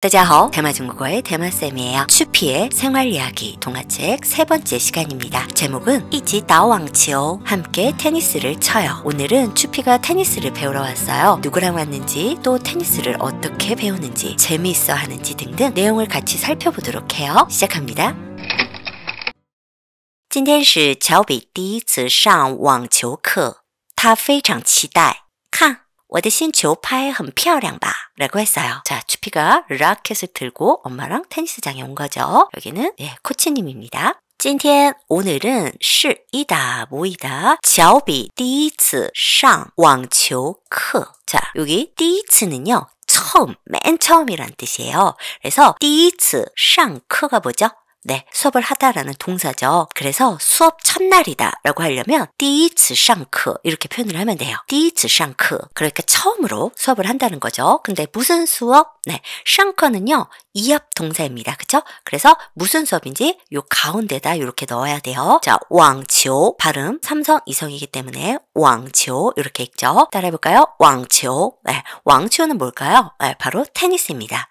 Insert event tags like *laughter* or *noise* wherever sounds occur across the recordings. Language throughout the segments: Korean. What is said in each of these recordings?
大家好, 대마중국어의 대마쌤이에요. 추피의 생활이야기 동화책 세 번째 시간입니다. 제목은 이지 다왕치오 함께 테니스를 쳐요. 오늘은 추피가 테니스를 배우러 왔어요. 누구랑 왔는지 또 테니스를 어떻게 배우는지 재미있어 하는지 등등 내용을 같이 살펴보도록 해요. 시작합니다. 今天是乔比第一次上网球课，他非常期待。 我的신조파 很漂亮吧?라고 했어요. 자, 추피가 라켓을 들고 엄마랑 테니스장에 온 거죠. 여기는 예, 코치님입니다. 今天 오늘은 是이다 모이다 小比第一次上网球课 자, 여기 第一次는요. 처음, 맨 처음이란 뜻이에요. 그래서 第一次上课가 뭐죠? 네, 수업을 하다라는 동사죠. 그래서 수업 첫날이다라고 하려면 第一次上课 이렇게 표현을 하면 돼요. 第一次上课 그러니까 처음으로 수업을 한다는 거죠. 근데 무슨 수업? 네, 上课는요 이합 동사입니다. 그쵸? 그래서 무슨 수업인지 요 가운데다 이렇게 넣어야 돼요. 자, 왕치오 발음 삼성 이성이기 때문에 왕치오 이렇게 읽죠. 따라해볼까요? 왕치오 네, 왕치오는 뭘까요? 네, 바로 테니스입니다.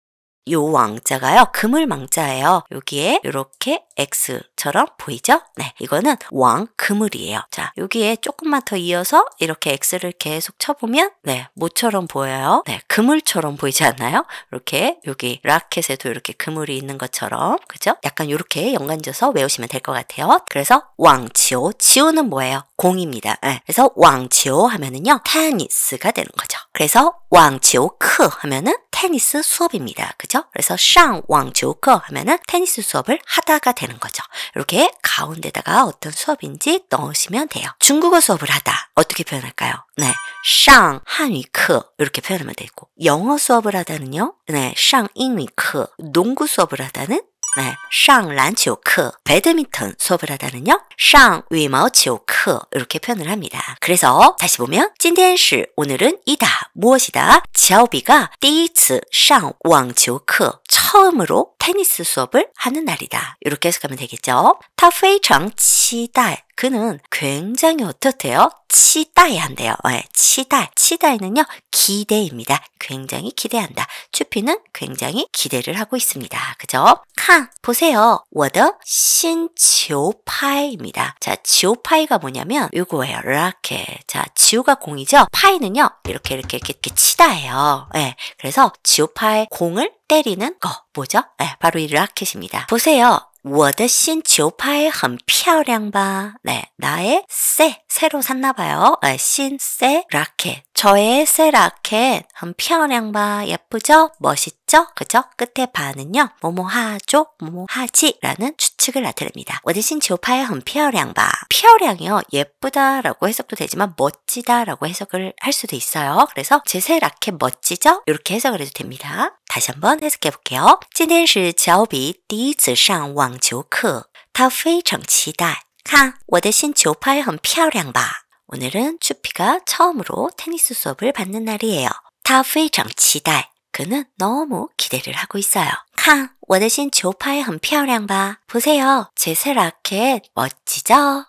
요 왕자가요. 금을 망자예요. 여기에 이렇게 X처럼 보이죠? 네, 이거는 왕 그물이에요. 자, 여기에 조금만 더 이어서 이렇게 X를 계속 쳐보면 네, 모처럼 보여요. 네, 그물처럼 보이지 않나요? 이렇게 여기 라켓에도 이렇게 그물이 있는 것처럼 그죠? 약간 이렇게 연관져서 외우시면 될 것 같아요. 그래서 왕치오, 치오는 뭐예요? 공입니다. 네, 그래서 왕치오 하면은요 테니스가 되는 거죠. 그래서 왕치오 크 하면은 테니스 수업입니다. 그죠? 그래서 샹왕조커 하면은 테니스 수업을 하다가 되는 거죠. 이렇게 가운데다가 어떤 수업인지 넣으시면 돼요. 중국어 수업을 하다 어떻게 표현할까요? 네, 샹한위크 이렇게 표현하면 되고 영어 수업을 하다는요. 네, 샹英위크 농구 수업을 하다는 네, 쌍란球课 배드민턴 수업을 하다는요. 쌍위마오球课 이렇게 표현을 합니다. 그래서 다시 보면 今天是 오늘은 이다 무엇이다 지오비가 第一次上网球课 처음으로 테니스 수업을 하는 날이다. 이렇게 해석하면 되겠죠. 他非常치待 그는 굉장히 어떻대요? 치다에 한대요. 네, 예, 치다. 치다에는요, 기대입니다. 굉장히 기대한다. 추피는 굉장히 기대를 하고 있습니다. 그죠? 칸, 보세요. 我的新球拍입니다. 자, 지오파이가 뭐냐면, 요거예요. 라켓. 자, 지오가 공이죠? 파이는요, 이렇게, 이렇게, 이렇게, 이렇게 치다예요. 예. 네, 그래서 지오파이 공을 때리는 거 뭐죠? 네, 바로 이 라켓입니다. 보세요. 我的新球拍很漂亮吧? 네, 나의 새 새로 샀나봐요. 네, 예, 신새 라켓. 저의 새 라켓 편양 봐 예쁘죠? 멋있죠? 그죠? 끝에 반은요 뭐뭐하죠? 뭐뭐하지라는 추측을 나타냅니다. 워드신 지오파의 흠피어량 봐. 피어량이요 예쁘다라고 해석도 되지만 멋지다라고 해석을 할 수도 있어요. 그래서 제 새 라켓 멋지죠? 이렇게 해석을 해도 됩니다. 다시 한번 해석해 볼게요. 오天是小比第一次上网球课他非常期待看我的新球拍很漂亮吧 오늘은 추피가 처음으로 테니스 수업을 받는 날이에요. 他非常期待. 그는 너무 기대를 하고 있어요. 캉, 我的신 조파에 很漂亮吧? 보세요. 제 새 라켓 멋지죠?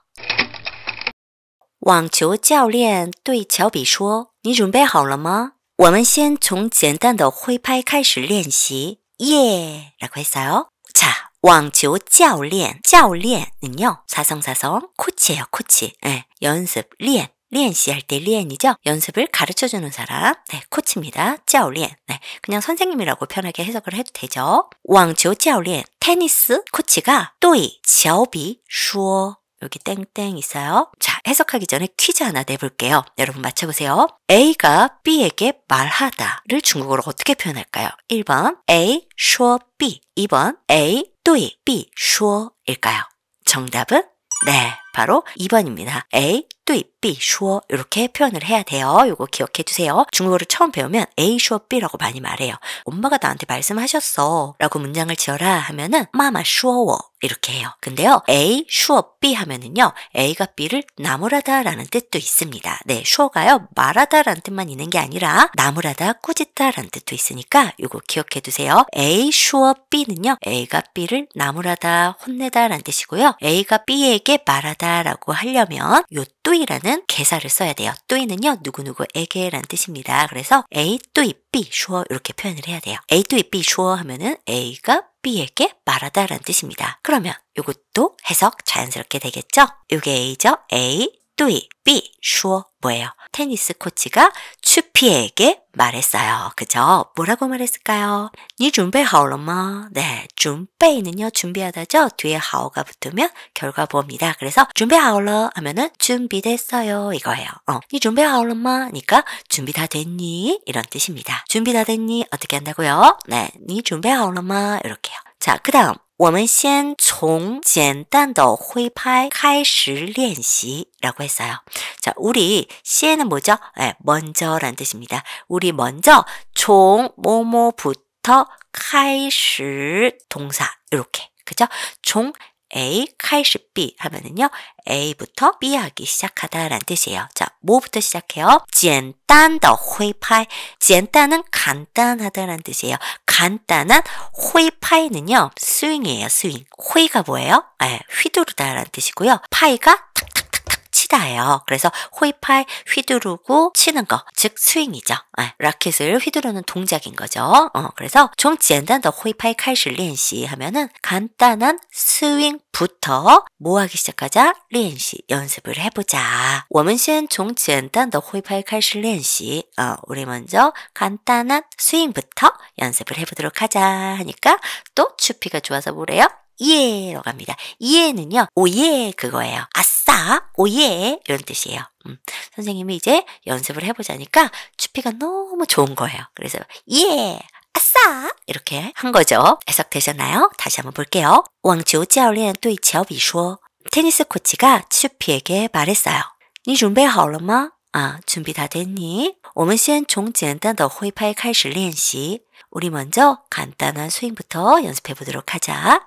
网球教练对乔比说：“你准备好了吗？”我们先从简单的挥拍开始练习。耶! 라고 했어요. 자, 왕조 教练,教练는요, 사성사성, 코치예요, 코치. 예. 연습, 리엔. 리엔씨 할 때 리엔이죠. 연습을 가르쳐주는 사람. 네, 코치입니다. 짜오리엔. 네, 그냥 선생님이라고 편하게 해석을 해도 되죠. 왕조 짜오리엔. 테니스 코치가 또이, 지오비, 슈어. 여기 땡땡 있어요. 자, 해석하기 전에 퀴즈 하나 내볼게요. 여러분 맞춰보세요. A가 B에게 말하다를 중국어로 어떻게 표현할까요? 1번 A, 说 B. 2번 A, 对, B, 说일까요? 정답은 네, 바로 2번입니다. A. 对,B, 슈어 이렇게 표현을 해야 돼요. 요거 기억해 주세요. 중국어를 처음 배우면 에이 슈어 삐라고 많이 말해요. 엄마가 나한테 말씀하셨어 라고 문장을 지어라 하면은 마마 슈어워 이렇게 해요. 근데요, 에이 슈어 삐 하면은요, 에이가삐를 나무라다 라는 뜻도 있습니다. 네, 슈어가요, 말하다 라는 뜻만 있는 게 아니라, 나무라다, 꾸짖다 라는 뜻도 있으니까, 요거 기억해 두세요. 에이 슈어 삐는요에이가삐를 나무라다, 혼내다 라는 뜻이고요, 에이가삐에게 말하다 라고 하려면, 요 또이라는 개사를 써야 돼요. 또이는요 누구누구에게라는 뜻입니다. 그래서 A 또이 B 슈어 이렇게 표현을 해야 돼요. A 또이 B 슈어 하면은 A가 B에게 말하다라는 뜻입니다. 그러면 이것도 해석 자연스럽게 되겠죠? 이게 A죠? A 对 B 说 뭐예요? 테니스 코치가 추피에게 말했어요. 그죠? 뭐라고 말했을까요? 니 준비 하오러마 네, 준비는요, 준비하다죠? 뒤에 하오가 붙으면 결과봅니다 그래서 준비 하오러 하면은 준비됐어요. 이거예요. 어, 니 준비 하오로마? 니까 준비 다 됐니? 이런 뜻입니다. 준비 다 됐니? 어떻게 한다고요? 네, 니 준비 하오로마? 이렇게요. 자, 그 다음. 我们先从简单的挥拍开始 练习라고 했어요. 자, 우리 씨는 뭐죠? 네, 먼저란 뜻입니다. 우리 먼저 종 뭐뭐부터 开始 동사 이렇게 그죠? 종 A, 칼시 B 하면은요. A부터 B 하기 시작하다라는 뜻이에요. 자, 뭐부터 시작해요? 简单的파이 简단은 간단하다라는 뜻이에요. 간단한 휘파이는요. 스윙이에요, 스윙. 휘가 뭐예요? 에 예, 휘두르다라는 뜻이고요. 파이가 치다예요. 그래서 호이파이 휘두르고 치는 거, 즉 스윙이죠. 아, 라켓을 휘두르는 동작인 거죠. 어, 그래서 좀简单的 호이파이 칼실 렌시 하면은 간단한 스윙부터 뭐 하기 시작하자? 렌시 연습을 해보자. 我们先从简单的挥拍开始练习. 어, 우리 먼저 간단한 스윙부터 연습을 해보도록 하자 하니까 또 추피가 좋아서 뭐래요? 예로 갑니다. 예는요, 오예 그거예요. 아싸, 오예 이런 뜻이에요. 음, 선생님이 이제 연습을 해보자니까 주피가 너무 좋은 거예요. 그래서 예, 아싸 이렇게 한 거죠. 해석되셨나요? 다시 한번 볼게요. 왕지호教练 对乔比说 테니스 코치가 츄피에게 말했어요. 你准备好了吗? 아, 준비 다 됐니? 我们先从简单的挥拍开始练习。우리 먼저 간단한 스윙부터 연습해 보도록 하자.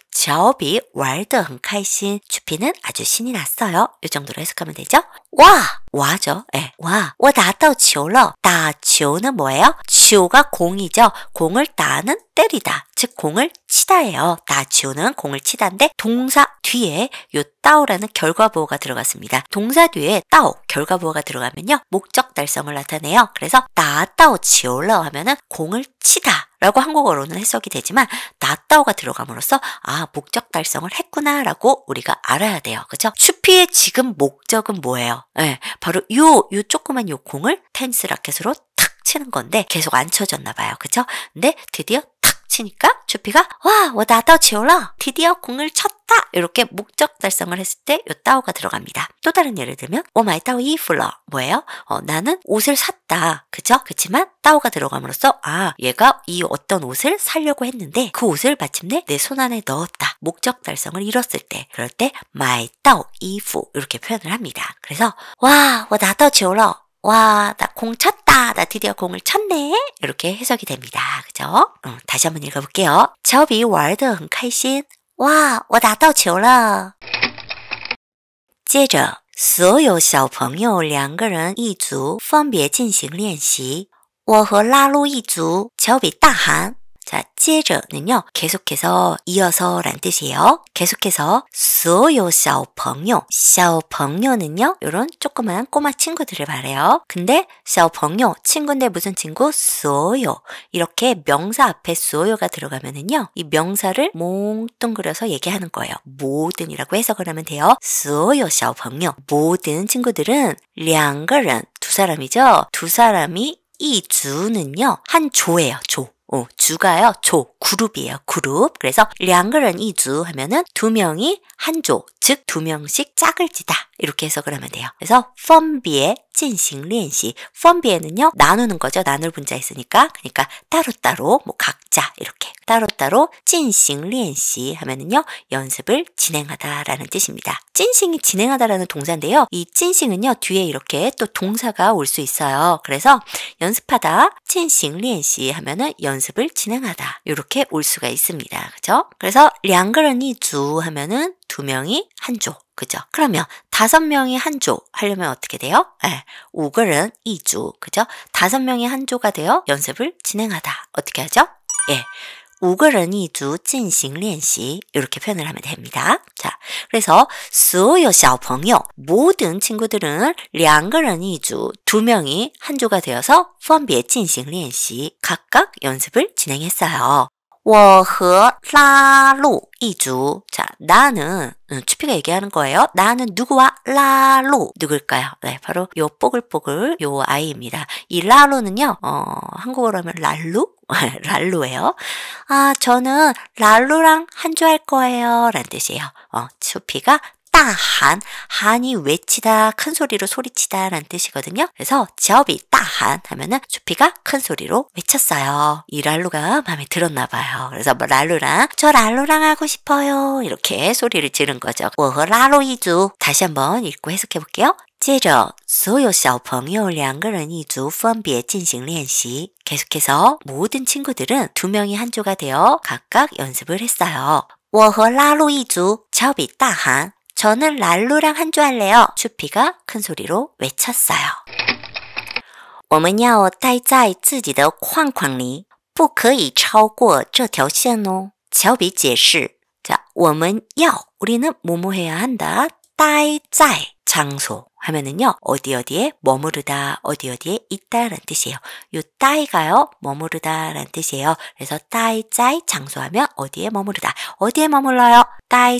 저비 왈도 很开心. 주피는 아주 신이 났어요. 이 정도로 해석하면 되죠. 와! 와죠. 예, 와. 와打到球了. 打球는 뭐예요? 球가 공이죠. 공을 따는 때리다. 즉 공을 치다예요. 다치우는 공을 치다인데 동사 뒤에 요 따오라는 결과보호가 들어갔습니다. 동사 뒤에 따오 결과보호가 들어가면요 목적 달성을 나타내요. 그래서 나 따오 치올러 하면은 공을 치다. 라고 한국어로는 해석이 되지만 나따오가 들어감으로써 아 목적 달성을 했구나라고 우리가 알아야 돼요. 그죠? 수피의 지금 목적은 뭐예요? 네, 바로 요, 요 조그만 요 공을 테니스 라켓으로 탁 치는 건데 계속 안 쳐졌나 봐요. 그죠? 근데 드디어 탁 치니까 주피가 와, 我达지球라 드디어 공을 쳤다. 좋다 이렇게 목적 달성을 했을 때요 따오가 들어갑니다. 또 다른 예를 들면 오 마이 따오 이플러 뭐예요? 어, 나는 옷을 샀다. 그죠? 그렇지만 따오가 들어감으로써 아 얘가 이 어떤 옷을 사려고 했는데 그 옷을 마침내 내 손 안에 넣었다. 목적 달성을 이뤘을 때 그럴 때 마이 따오 이프 이렇게 표현을 합니다. 그래서 와나더 지오러 와, 나 공 쳤다. 나 드디어 공을 쳤네. 이렇게 해석이 됩니다. 그죠? 음, 다시 한번 읽어볼게요. 저 비 월드 흥카이신 哇！我打到球了。接着，所有小朋友两个人一组，分别进行练习。我和拉鲁一组，乔比、大喊：“ 자, 치즈는요, 계속해서 이어서 란 뜻이에요. 계속해서 소요 샤오펑요. 샤오펑요는요, 요런 조그만 꼬마 친구들을 말해요. 근데 샤오펑요, 친구인데 무슨 친구? 소요. 이렇게 명사 앞에 소요가 들어가면은요, 이 명사를 몽뚱그려서 얘기하는 거예요. 모든이라고 해석을 하면 돼요. 소요 샤오펑요. 모든 친구들은 两个人,두 사람이죠? 두 사람이 이 주는요, 한 조예요, 조. 어, 주가요, 조, 그룹이에요, 그룹. 그래서 량个人 이주 하면은 두 명이 한 조, 즉 두 명씩 짝을 지다. 이렇게 해서그러면 돼요. 그래서 펌비의 진식 렌시. 펌비에는요 나누는 거죠. 나눌 분자 있으니까. 그러니까 따로따로, 뭐 각자 이렇게 따로따로 진식 렌시 하면은요, 연습을 진행하다라는 뜻입니다. 진싱이 진행하다라는 동사인데요. 이 진싱은요, 뒤에 이렇게 또 동사가 올 수 있어요. 그래서 연습하다, 진싱 렌시 하면은 연습 연습을 진행하다. 이렇게 올 수가 있습니다. 그죠? 그래서 량个人이주 하면은 두 명이 한 조. 그죠? 그러면 다섯 명이 한 조 하려면 어떻게 돼요? 예. 5글은이조 그죠? 다섯 명이 한 조가 되어 연습을 진행하다. 어떻게 하죠? 예. 五个人一组进行练习 이렇게 표현을 하면 됩니다. 자, 그래서 所有小朋友 모든 친구들은 两个人一组두 명이 한 조가 되어서 分别进行练习 각각 연습을 진행했어요. 我和 라로 이 주. 자, 나는 음, 추피가 얘기하는 거예요. 나는 누구와 라로 누굴까요? 네, 바로 요 뽀글뽀글 요 아이입니다. 이 라로는요, 어, 한국어로 하면 랄루? *laughs* 랄루예요. 아, 저는 랄루랑 한주 할 거예요. 라는 뜻이에요. 어, 추피가 따한 한이 외치다 큰 소리로 소리치다라는 뜻이거든요. 그래서 저비 따한 하면은 주피가 큰 소리로 외쳤어요. 이 랄루가 마음에 들었나 봐요. 그래서 뭐 랄루랑 저 랄루랑 하고 싶어요 이렇게 소리를 지른 거죠. 워허라로이주 뭐 다시 한번 읽고 해석해 볼게요. 接着所有小朋友两个人一组分别进行练习 계속해서 모든 친구들은 두 명이 한 조가 되어 각각 연습을 했어요. 我和拉路一组，乔比大喊。 저는 랄루랑 한주 할래요. 추피가 큰 소리로 외쳤어요. 我们要待在自己的框框里，不可以超过这条线哦。乔比解释 자, 我们要 우리는 뭐뭐 해야 한다. 待在 장소 하면은요 어디 어디에 머무르다 어디 어디에 있다라는 뜻이에요. 요따가요 머무르다라는 뜻이에요. 그래서 따이 짜이 하면 어디에 머무르다 어디에 머물러요 따이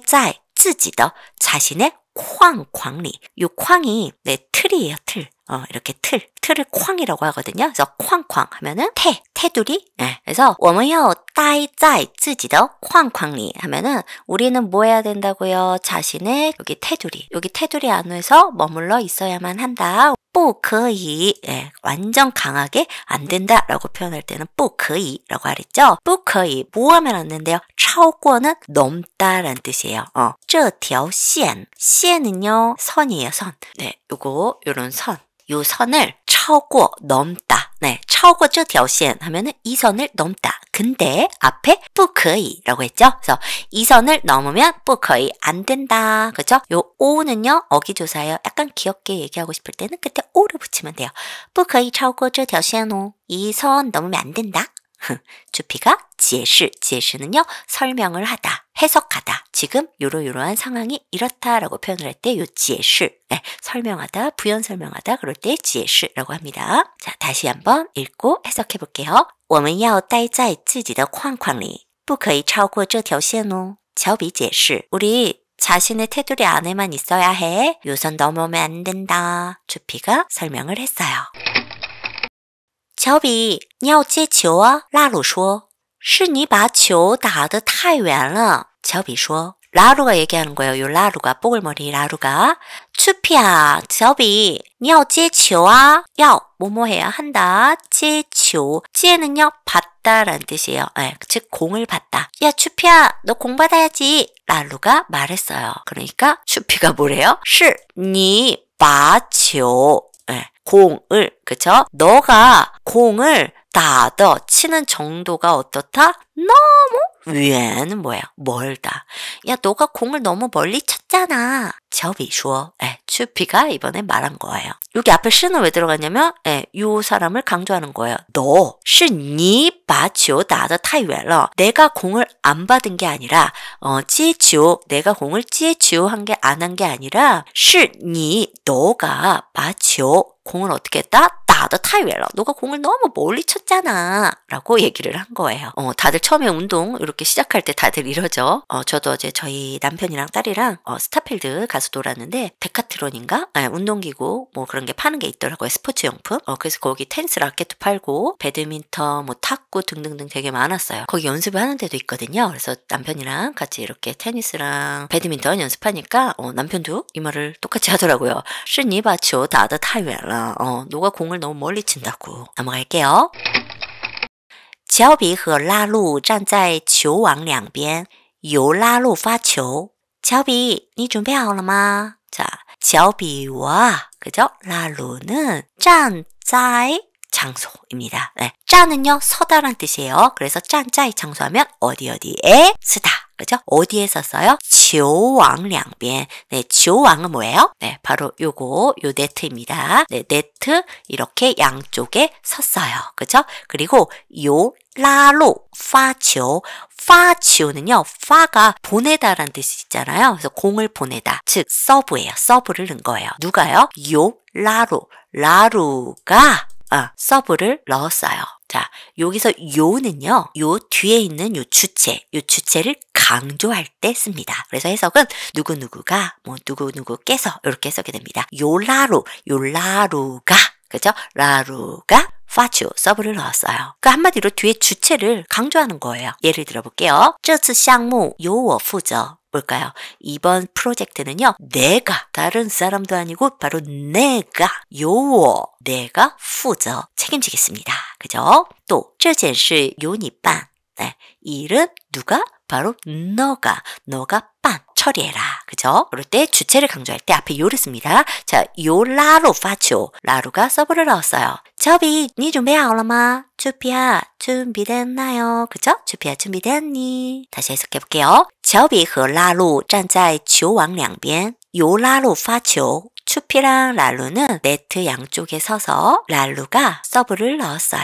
自己的자신의 쾅, 광리. 요 쾅이 네 틀이에요, 틀. 어, 이렇게 틀, 틀을 쾅이라고 하거든요. 그래서 쾅쾅 하면은 태, 테두리. 네, 그래서 我们要待在自己的框框里 하면은 우리는 뭐 해야 된다고요? 자신의 여기 테두리, 여기 테두리 안에서 머물러 있어야만 한다. 不可以 예, 완전 강하게 안 된다라고 표현할 때는 不可以라고 하랬죠. 不可以 뭐하면 안 된대요. 超过는 넘다란 뜻이에요. 어, 这条线,线은요 선이에요 선. 네, 요거 요런 선. 요 선을 超过 넘다. 네, 超过这条线 하면은 이 선을 넘다. 근데 앞에 不可以라고 했죠. 그래서 이 선을 넘으면 不可以안 된다. 그죠? 요 오는요 어기 조사예요. 약간 귀엽게 얘기하고 싶을 때는 그때 오를 붙이면 돼요. 不可以超过这条线哦.이선 넘으면 안 된다. *laughs* 주피가 지시, 지시는요 설명을 하다, 해석하다. 지금 요러요러한 상황이 이렇다라고 표현을 할 때 요 지시, 네, 설명하다, 부연 설명하다 그럴 때 지시라고 합니다. 자, 다시 한번 읽고 해석해 볼게요. 我们要待在自己的框框里不可以超过这条线哦乔지解释 우리 자신의 테두리 안에만 있어야 해. 요선 넘어오면 안 된다. 주피가 설명을 했어요. 乔比你要接球啊拉鲁说是你把球打得太远了乔比说拉鲁가얘기하는거예요요라가뽀글머리라루가 투피야, 乔比你要接球啊要뭐뭐해야한다接球接는요받다라뜻이에요 예, 즉공을받다 야, 추피너공 받아야지. 라루가 말했어요. 그러니까 추피가 뭐래요? 是你把球 공을 그쵸? 너가 공을 다더 치는 정도가 어떻다? 너무 위에뭐예 멀다. 야, 너가 공을 너무 멀리 쳤잖아. 저비说 예, 추피가 이번에 말한 거예요. 여기 앞에 시는 왜 들어갔냐면, 예, 요 사람을 강조하는 거예요. 너, 是你把球打得太远了. 내가 공을 안 받은 게 아니라, 어, 찌지오, 내가 공을 찌지오 한게 안 한 게 아니라, 是你, 너가, 把球, 공을 어떻게 했다? 다도 타이웰러 너가 공을 너무 멀리 쳤잖아 라고 얘기를 한 거예요. 어, 다들 처음에 운동 이렇게 시작할 때 다들 이러죠. 어, 저도 어제 저희 남편이랑 딸이랑 어, 스타필드 가서 놀았는데 데카트론인가? 네, 운동기구 뭐 그런 게 파는 게 있더라고요. 스포츠용품. 어, 그래서 거기 테니스 라켓도 팔고 배드민턴 뭐 탁구 등등등 되게 많았어요. 거기 연습을 하는 데도 있거든요. 그래서 남편이랑 같이 이렇게 테니스랑 배드민턴 연습하니까 어, 남편도 이 말을 똑같이 하더라고요. 是你把球打得太远了. 어, 너가 공을 너무 너무 멀리 친다고. 넘어갈게요. 乔比和拉路站在球网两边，由拉路发球。乔比，你准备好了吗？자乔比와 그죠? 라루는 짠, 짜 장소입니다. 네, 짠은요 서다란 뜻이에요. 그래서 짠, 짜 장소하면 어디 어디에 쓰다. 그죠? 어디에 썼어요? 지오왕 량변. 네, 지오왕은 뭐예요? 네, 바로 요거, 요 네트입니다. 네, 네트 이렇게 양쪽에 섰어요. 그죠? 그리고 요 라로 파치오 파치오는요 파가 보내다란 뜻이 있잖아요 그래서 공을 보내다 즉 서브예요 서브를 넣은 거예요 누가요 요 라로 라루가 어, 서브를 넣었어요 자 여기서 요는요 요 뒤에 있는 요 주체 요 주체를 강조할 때 씁니다. 그래서 해석은 누구누구가 뭐 누구누구께서 이렇게 해석이 됩니다. 요라루요라루가 그죠? 라루가 파츄 서브를 넣었어요. 그 한마디로 뒤에 주체를 강조하는 거예요. 예를 들어볼게요. 저츠 샹무 요워 후저 볼까요 이번 프로젝트는요. 내가 다른 사람도 아니고 바로 내가 요워 내가 후저 책임지겠습니다. 그죠? 또这件事요니办네 일은 누가 바로 너가, 너가 빤, 처리해라. 그죠? 그럴 때 주체를 강조할 때 앞에 요를 씁니다. 자, 요 라로 파초. 라루가 서브를 넣었어요. 저비, 니 준비하올라마? 주피아 준비됐나요? 그죠? 주피아 준비됐니? 다시 해석해볼게요. 저비 和拉路站在球网两边요 라루 파초. 추피랑 라루는 네트 양쪽에 서서 라루가 서브를 넣었어요.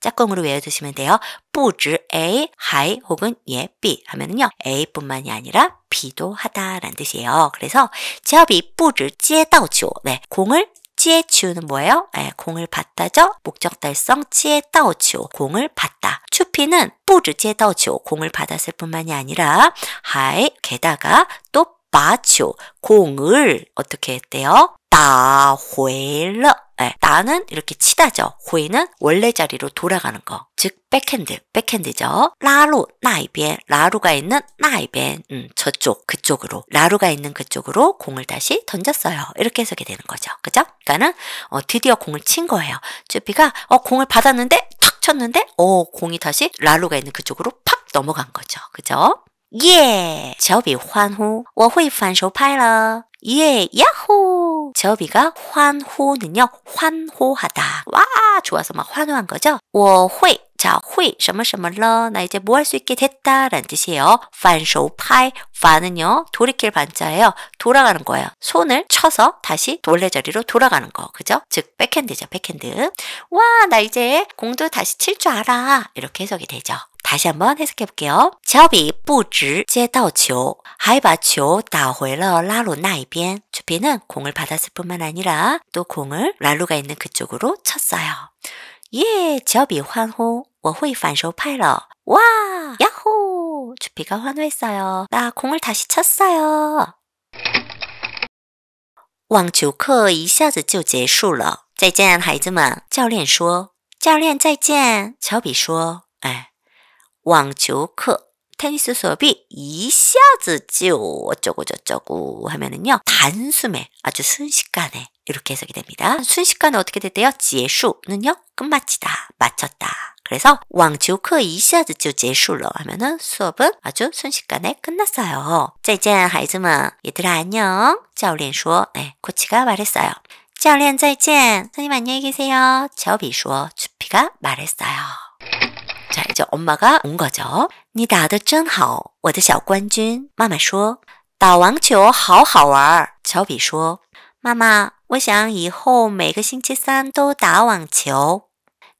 짝꿍으로 외워두시면 돼요. 뿌즈 A, 하이 혹은 예 B 하면은요. A뿐만이 아니라 B도 하다라는 뜻이에요. 그래서 접이 뿌즈 찌에 다오치오 네, 공을 찌에 치우는 뭐예요? 네, 공을 받다죠. 목적 달성 찌에 다오치오 공을 받다. 추피는 뿌즈 찌에 다오치오 공을 받았을 뿐만이 아니라 하이 게다가 또 마치오 공을 어떻게 했대요? 따회러 예, 나는 이렇게 치다죠. 호이는 원래 자리로 돌아가는 거. 즉 백핸드, 백핸드죠. 라루, 나이비엔, 라루가 있는 나이비엔, 음, 저쪽, 그쪽으로, 라루가 있는 그쪽으로 공을 다시 던졌어요. 이렇게 해석이 되는 거죠. 그죠? 그러니까는 어, 드디어 공을 친 거예요. 쭈피가 어, 공을 받았는데 탁 쳤는데 어, 공이 다시 라루가 있는 그쪽으로 팍 넘어간 거죠. 그죠? 예! 저비 환호, 我会反手拍了 예, 야호! 저비가 환호는요, 환호하다. 와, 좋아서 막 환호한 거죠. 我会 자, 会什么什么了.나 이제 뭐 할 수 있게 됐다라는 뜻이에요. 반쇼파이. 반은요, 돌이킬 반자예요. 돌아가는 거예요. 손을 쳐서 다시 원래 자리로 돌아가는 거. 그죠? 즉, 백핸드죠, 백핸드. 와, 나 이제 공도 다시 칠 줄 알아. 이렇게 해석이 되죠. 다시 한번 해석해 볼게요. 乔比不直接到球还把球打回了拉鲁那一边 주피는 공을 받았을 뿐만 아니라 또 공을 라루가 있는 그쪽으로 쳤어요. 예, 乔比欢呼我会反手拍了 와, 야호! 주피가 환호했어요. 나 공을 다시 쳤어요. 网球课一下子就结束了。再见，孩子们。教练说。教练再见。乔比说：“哎，网球课 테니스 수업이 이샤즈지오 어쩌고 저쩌고 하면은요 단숨에 아주 순식간에 이렇게 해석이 됩니다. 순식간에 어떻게 됐대요? 지에슈는요 끝마치다 마쳤다. 그래서 왕球크이샤즈지오제슈로 하면은 수업은 아주 순식간에 끝났어요. 짜잔 하이즈마 얘들아 안녕教슈어네 코치가 말했어요. 教练再见. 선생님 안녕히 계세요. 저비어 주피가 말했어요. 叫你打的真好，我的小冠军。妈妈说，打网球好好玩。乔比说，妈妈，我想以后每个星期三都打网球。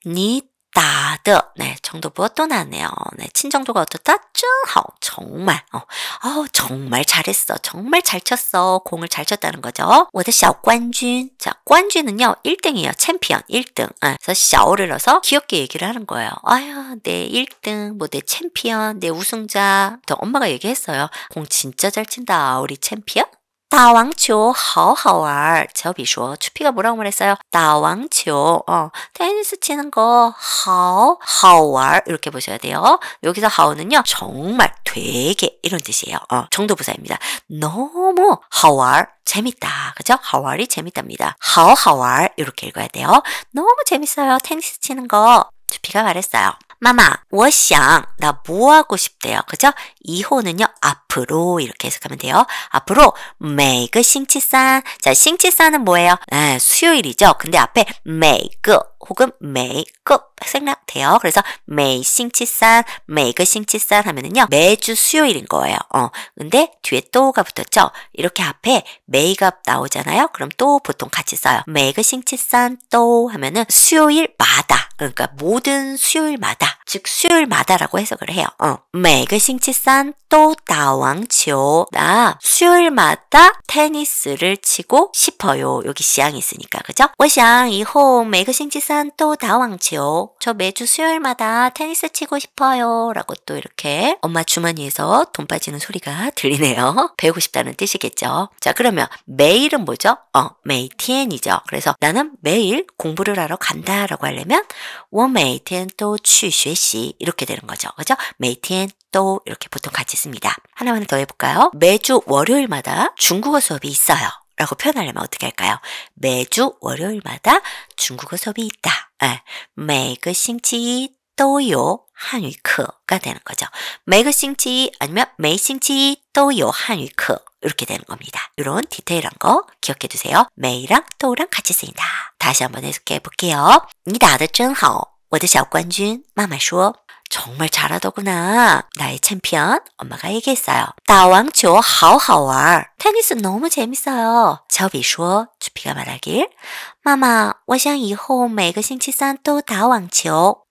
你。 다드 네 정도부가 또 나네요. 네 친정도가 어떻다? 쭈하오 정말 어, 어 정말 잘했어 정말 잘 쳤어 공을 잘 쳤다는 거죠. 我的小冠军자 관준은요 1등이에요 챔피언 1등 응. 그래서 샤를 넣어서 귀엽게 얘기를 하는 거예요. 아유 내 1등 뭐 내 챔피언 내 우승자 또 엄마가 얘기했어요. 공 진짜 잘 친다 우리 챔피언 다왕초 好好玩. 저비 说 추피가 뭐라고 말했어요? 다왕초. 어, 테니스 치는 거好好玩 이렇게 보셔야 돼요. 여기서 好는요. 정말 되게 이런 뜻이에요. 어, 정도 부사입니다. 너무 好玩 재밌다. 그죠? 하왈이 재밌답니다. 하오 하왈 이렇게 읽어야 돼요. 너무 재밌어요. 테니스 치는 거. 주피가 말했어요. 마마, 워샹, 나뭐 하고 싶대요. 그죠? 이호는요, 앞으로 이렇게 해석하면 돼요. 앞으로 매그 싱치산. 자, 싱치산은 뭐예요? 에, 네, 수요일이죠. 근데 앞에 매그 혹은 매급 생략돼요. 그래서 매 싱치산, 매그 싱치산 하면은요. 매주 수요일인 거예요. 어. 근데 뒤에 또가 붙었죠. 이렇게 앞에 매이가 나오잖아요. 그럼 또 보통 같이 써요. 매그 싱치산 또 하면은 수요일마다 그러니까 모든 수요일마다 즉 수요일마다라고 해석을 해요. 어. 매그 싱치산 또 다왕치오나 수요일마다 테니스를 치고 싶어요. 여기 시향이 있으니까 그죠? 我想以后每个星期三都打网球.저 매주 수요일마다 테니스 치고 싶어요. 라고 또 이렇게 엄마 주머니에서 돈 빠지는 소리가 *laughs* 들리네요. 배우고 싶다는 뜻이겠죠. 자 그러면 매일은 뭐죠? 어, 매티엔이죠. 그래서 나는 매일 공부를 하러 간다라고 하려면 워 매이티엔 또취学习 이렇게 되는 거죠. 그죠? 매티엔 또 이렇게 보통 같이 씁니다. 하나만 더 해볼까요? 매주 월요일마다 중국어 수업이 있어요. 라고 표현하려면 어떻게 할까요? 매주 월요일마다 중국어 수업이 있다. 예, 매个星期都有 한위크가 되는 거죠. 매그싱치 아니면 매싱치 또 요 한위크 이렇게 되는 겁니다. 이런 디테일한 거 기억해 두세요. 매이랑 또랑 같이 쓰인다. 다시 한번 해석해 볼게요. 你打的真好我的小冠军妈妈说 정말 잘하더구나. 나의 챔피언 엄마가 얘기했어요. 따왕초 하오하오玩 테니스 너무 재밌어요. 저비说 주피가 말하길 마마 我想以后每个星期三都打网球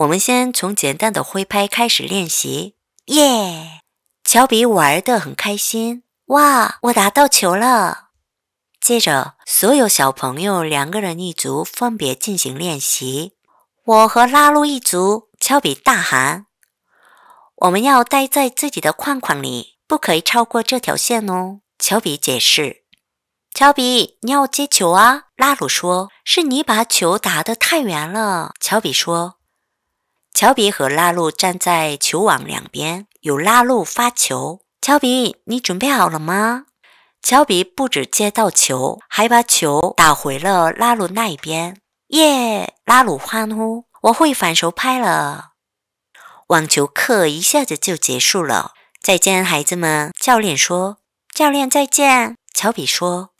我们先从简单的挥拍开始练习，耶！乔比玩得很开心。哇，我打到球了！接着，所有小朋友两个人一组分别进行练习。我和拉鲁一组，乔比大喊：“我们要待在自己的框框里，不可以超过这条线哦。”乔比解释：“乔比，你要接球啊！”拉鲁说：“是你把球打得太远了。”乔比说。乔比和拉鲁站在球网两边，由拉鲁发球。乔比，你准备好了吗？乔比不止接到球，还把球打回了拉鲁那一边。耶！拉鲁欢呼：“我会反手拍了。”网球课一下子就结束了。再见，孩子们！教练说：“教练再见。”乔比说：“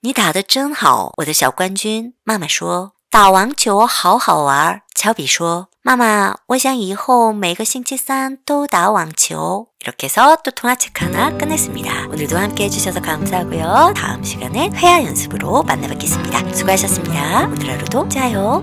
你打得真好，我的小冠军。”妈妈说。打完球好好玩。乔比说：“妈妈，我想以后每个星期三都打网球。” 이렇게 해서 또 통화책 하나 끝냈습니다. 오늘도 함께 해주셔서 감사하고요. 다음 시간에 회화 연습으로 만나뵙겠습니다. 수고하셨습니다. 오늘 하루도 짜요.